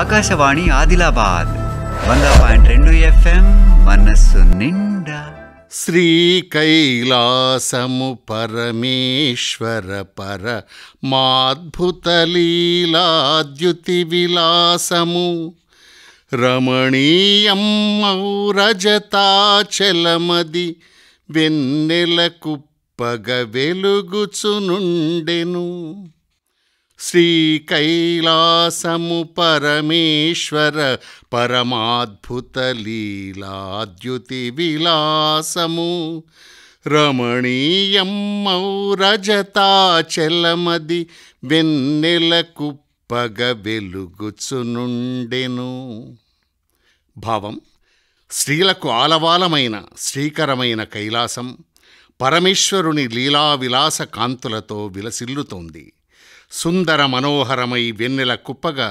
ఆకాశవాణి ఆదిలాబాద్ వంద పాయింట్ రెండు ఎఫ్ఎం మనస్సు నిండా శ్రీ కైలాసము పరమేశ్వర పర మాద్భుతలీలాద్యుతి విలాసము రమణీయం మౌరజతాచలమది వెన్నెలకు పగ వెలుగుచునుండెను శ్రీకైలాసము పరమేశ్వర పరమాద్భుత లీలాద్యుతి విలాసము రమణీయం మౌరజతాచలమది వెన్నెలకు పగ వెలుగుచునుండెను భావం స్త్రీలకు ఆలవాలమైన శ్రీకరమైన కైలాసం పరమేశ్వరుని లీలావిలాస కాంతులతో విలసిల్లుతోంది సుందర మనోహరమై వెన్నెల కుప్పగా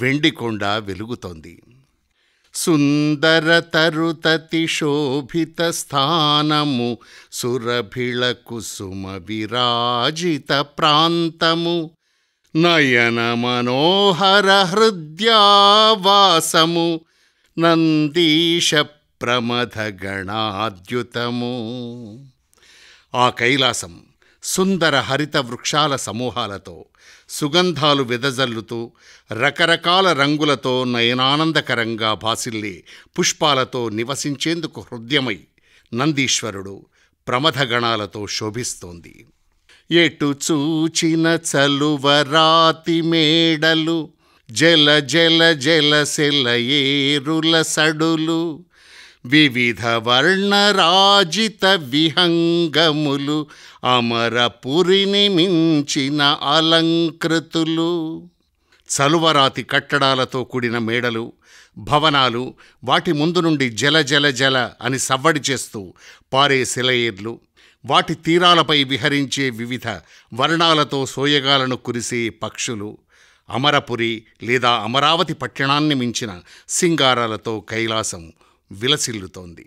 వెండికొండ వెలుగుతోంది సుందర తరుతతి శోభిత స్థానము సురభిళ కుసుమ విరాజిత ప్రాంతము నయన మనోహర హృద్యావాసము నందీశ ప్రమథ గణాద్యుతము ఆ కైలాసం సుందర హరిత వృక్షాల సమూహాలతో సుగంధాలు వెదజల్లుతూ రకరకాల రంగులతో నయనానందకరంగా భాసిల్లే పుష్పాలతో నివసించేందుకు హృదయమై నందీశ్వరుడు ప్రమథగణాలతో శోభిస్తోంది ఎటు చూచిన రాతి మేడలు జల జల జల సెల ఏరుల సడులు వివిధ వర్ణరాజిత విహంగములు అమరపురిని మించిన అలంకృతులు చలువరాతి కట్టడాలతో కూడిన మేడలు భవనాలు వాటి ముందు నుండి జల జల జల అని సవ్వడి చేస్తూ పారే శిలయేర్లు వాటి తీరాలపై విహరించే వివిధ వర్ణాలతో సోయగాలను కురిసే పక్షులు అమరపురి లేదా అమరావతి పట్టణాన్ని మించిన సింగారాలతో కైలాసం విలసిల్లుతోంది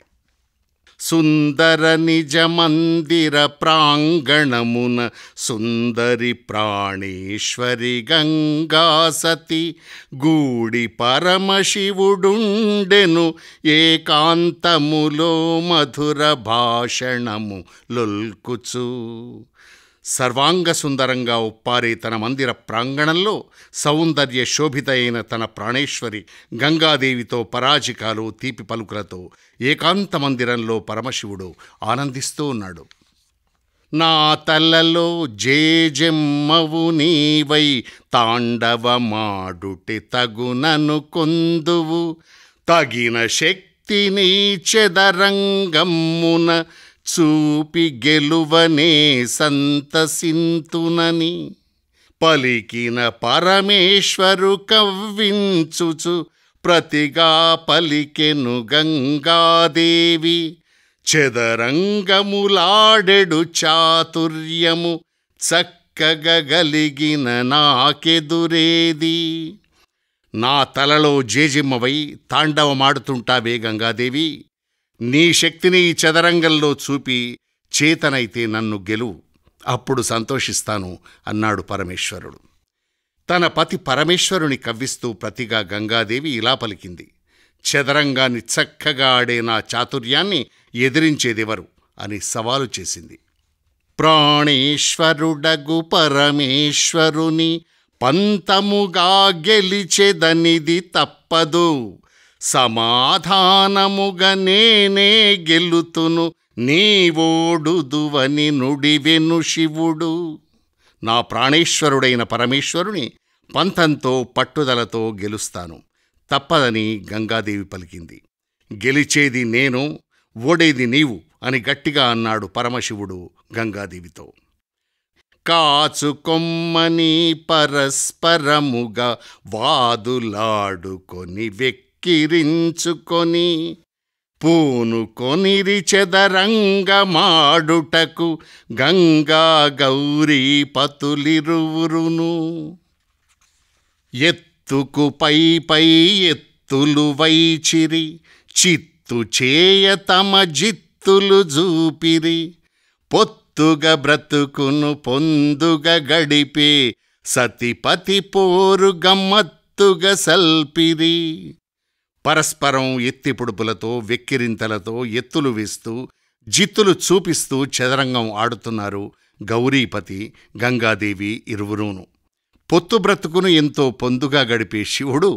సుందర నిజ మందిర ప్రాంగణమున సుందరి ప్రాణేశ్వరి గంగా సతి గూడి పరమశివుడుండెను ఏకాంతములో మధుర భాషణము లొల్కుచు సర్వాంగసుందరంగా ఉప్పారే తన మందిర ప్రాంగణంలో సౌందర్య శోభిత అయిన తన ప్రాణేశ్వరి గంగాదేవితో పరాజికాలు తీపి పలుకులతో ఏకాంత మందిరంలో పరమశివుడు ఆనందిస్తూ ఉన్నాడు నా తలలో జేజెమ్మవు నీవై తాండవమాడుటి తగునను కొందువు తగిన శక్తి నీచెదరంగమ్మున చూపి గెలువనే సంతసింతునని పలికిన పరమేశ్వరు కవ్వించుచు ప్రతిగా పలికెను గంగాదేవి చెదరంగములాడెడు చాతుర్యము చక్కగలిగిన నాకెదురేది నా తలలో జేజిమ్మవై తాండవమాడుతుంటావే గంగాదేవి నీ శక్తిని ఈ చదరంగంలో చూపి చేతనైతే నన్ను గెలువు అప్పుడు సంతోషిస్తాను అన్నాడు పరమేశ్వరుడు తన పతి పరమేశ్వరుని కవ్విస్తూ ప్రతిగా గంగాదేవి ఇలా పలికింది చదరంగాన్ని చక్కగా ఆడే నా చాతుర్యాన్ని ఎదిరించేదెవరు అని సవాలు చేసింది ప్రాణేశ్వరుడగు పరమేశ్వరుని పంతముగా గెలిచేదనిది తప్పదు సమాధానముగ నేనే గెలుతును నీవోడుదువని నుడివెను శివుడు నా ప్రాణేశ్వరుడైన పరమేశ్వరుని పంతంతో పట్టుదలతో గెలుస్తాను తప్పదని గంగాదేవి పలికింది గెలిచేది నేను ఓడేది నీవు అని గట్టిగా అన్నాడు పరమశివుడు గంగాదేవితో కాచు కొమ్మని పరస్పరముగా వాదులాడుకొని వ్యక్తి కిక్కిరించుకొని పూనుకొనిరి చెదరంగమాడుటకు గంగా గౌరీ పతులిరువురును ఎత్తుకు పై పై ఎత్తులు వైచిరి చిత్తు చేయ తమ జిత్తులు జూపిరి పొత్తుగ బ్రతుకును పొందుగ గడిపే సతిపతి పోరు గమ్మత్తుగ సల్పిరి పరస్పరం ఎత్తిపొడుపులతో వెక్కిరింతలతో ఎత్తులు వేస్తూ జిత్తులు చూపిస్తూ చదరంగం ఆడుతున్నారు గౌరీపతి గంగాదేవి ఇరువురూను పొత్తు బ్రతుకును ఎంతో పొందుగా గడిపే శివుడు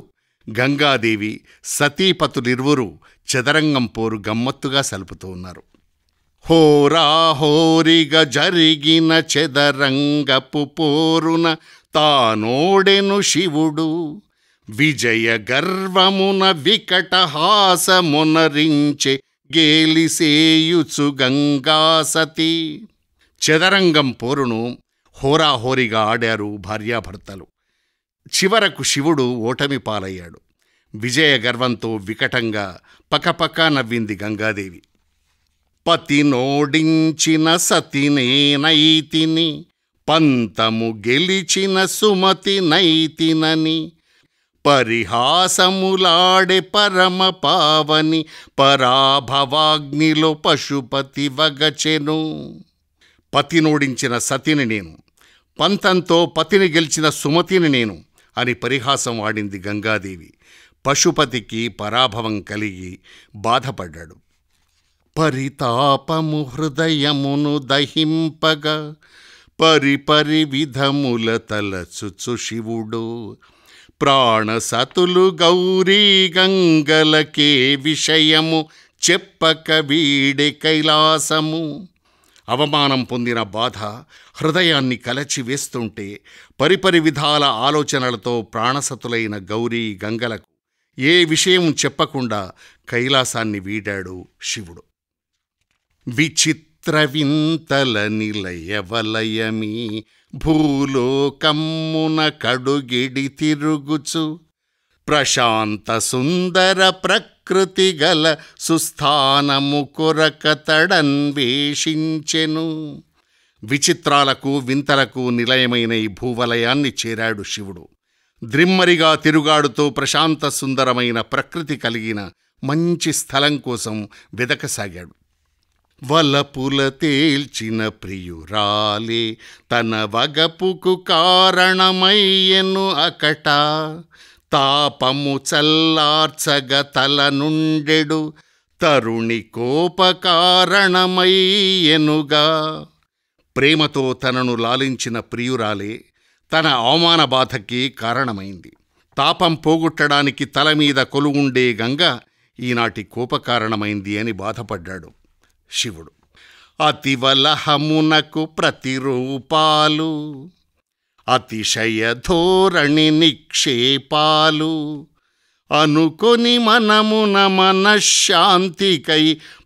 గంగాదేవి సతీపతులిరువురు చదరంగం పోరు గమ్మత్తుగా సలుపుతూ ఉన్నారు హోరాహోరిగా జరిగిన చెదరంగపు పోరున తానోడెను శివుడు విజయ గర్వమున వికటహాసమునరించె గేలిసేయుచు గంగాసతి చదరంగం పోరును హోరాహోరిగా ఆడారు భార్యాభర్తలు చివరకు శివుడు ఓటమి పాలయ్యాడు విజయ గర్వంతో వికటంగా పకపక నవ్వింది గంగాదేవి పతి పతినోడించిన సతినేనైతిని పంతము గెలిచిన సుమతి నైతినని పరిహాసములాడే పరమ పావని పరాభవాగ్నిలో పశుపతి వగచెను పతినోడించిన సతిని నేను పంతంతో పతిని గెలిచిన సుమతిని నేను అని పరిహాసం వాడింది గంగాదేవి పశుపతికి పరాభవం కలిగి బాధపడ్డాడు పరితాపము హృదయమును దహింపగా పరిపరి విధముల తలచుచు శివుడు ప్రాణసతులు గౌరీ గంగలకే విషయము చెప్పక వీడే కైలాసము అవమానం పొందిన బాధ హృదయాన్ని కలచివేస్తుంటే పరిపరి విధాల ఆలోచనలతో ప్రాణసతులైన గౌరీ గంగలకు ఏ విషయం చెప్పకుండా కైలాసాన్ని వీడాడు శివుడు విచిత్ త్రవింతల నిలయవలయమీ భూలోకమ్మున కడుగిడి తిరుగుచు ప్రశాంత సుందర ప్రకృతి గల సుస్థానము కొరక తడన్వేషించెను విచిత్రాలకు వింతలకు నిలయమైన ఈ భూవలయాన్ని చేరాడు శివుడు ద్రిమ్మరిగా తిరుగాడుతూ ప్రశాంత సుందరమైన ప్రకృతి కలిగిన మంచి స్థలం కోసం వెదకసాగాడు వలపుల తేల్చిన ప్రియురాలే తన వగపుకు కారణమయ్యను అకట తాపము చల్లార్చగ తల నుండెడు తరుణి కోప కారణమయ్యనుగా ప్రేమతో తనను లాలించిన ప్రియురాలే తన అవమాన బాధకి కారణమైంది తాపం పోగొట్టడానికి తలమీద కొలువుండే గంగ ఈనాటి కోపకారణమైంది అని బాధపడ్డాడు శివుడు అతివలహమునకు ప్రతిరూపాలు అతిశయ ధోరణి నిక్షేపాలు అనుకొని మనమున మనశ్శాంతికై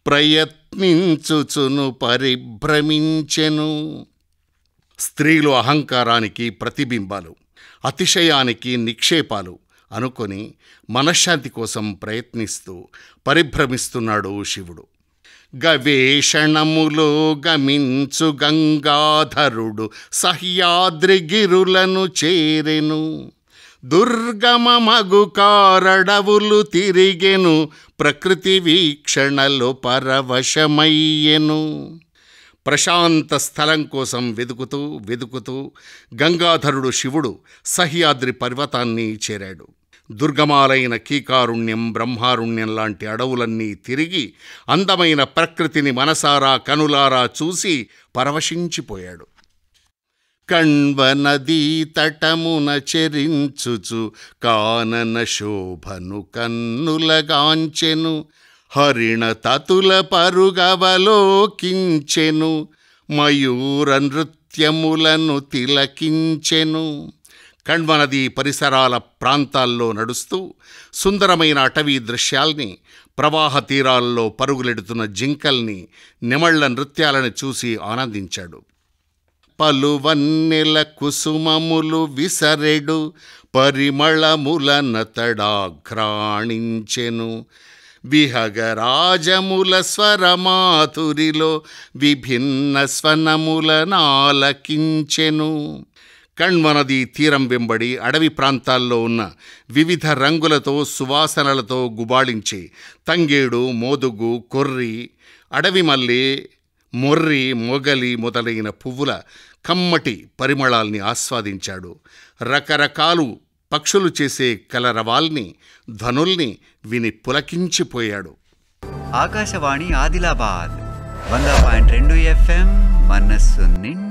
ప్రయత్నించుచును పరిభ్రమించెను స్త్రీలు అహంకారానికి ప్రతిబింబాలు అతిశయానికి నిక్షేపాలు అనుకొని మనశ్శాంతి కోసం ప్రయత్నిస్తూ పరిభ్రమిస్తున్నాడు శివుడు గవేషణములో గమించు గంగాధరుడు సహ్యాద్రిగిరులను చేరెను దుర్గమమగు కారడవులు తిరిగెను ప్రకృతి వీక్షణలు పరవశమయ్యెను ప్రశాంత స్థలం కోసం వెదుకుతూ వెదుకుతూ గంగాధరుడు శివుడు సహ్యాద్రి పర్వతాన్ని చేరాడు దుర్గమాలైన కీకారుణ్యం బ్రహ్మారుణ్యం లాంటి అడవులన్నీ తిరిగి అందమైన ప్రకృతిని మనసారా కనులారా చూసి పరవశించిపోయాడు కణ్వ నదీ తటమున చెరించుచు కానన శోభను కన్నులగాంచెను హరిణ తతుల పరుగవలోకించెను మయూర నృత్యములను తిలకించెను కణ్వ పరిసరాల ప్రాంతాల్లో నడుస్తూ సుందరమైన అటవీ దృశ్యాల్ని ప్రవాహ తీరాల్లో పరుగులెడుతున్న జింకల్ని నిమళ్ల నృత్యాలను చూసి ఆనందించాడు పలువన్నెల కుసుమములు విసరెడు పరిమళముల నతడాఘ్రాణించెను విహగరాజముల స్వరమాతురిలో విభిన్న స్వనముల నాలకించెను కణ్వనది తీరం వెంబడి అడవి ప్రాంతాల్లో ఉన్న వివిధ రంగులతో సువాసనలతో గుబాళించి తంగేడు మోదుగు కొర్రి అడవి మల్లి మొర్రి మొగలి మొదలైన పువ్వుల కమ్మటి పరిమళాల్ని ఆస్వాదించాడు రకరకాలు పక్షులు చేసే కలరవాల్ని ధనుల్ని విని పులకించిపోయాడు ఆకాశవాణి ఆదిలాబాద్ వంద పాయింట్ రెండు ఎఫ్ఎం మనస్సు నిండా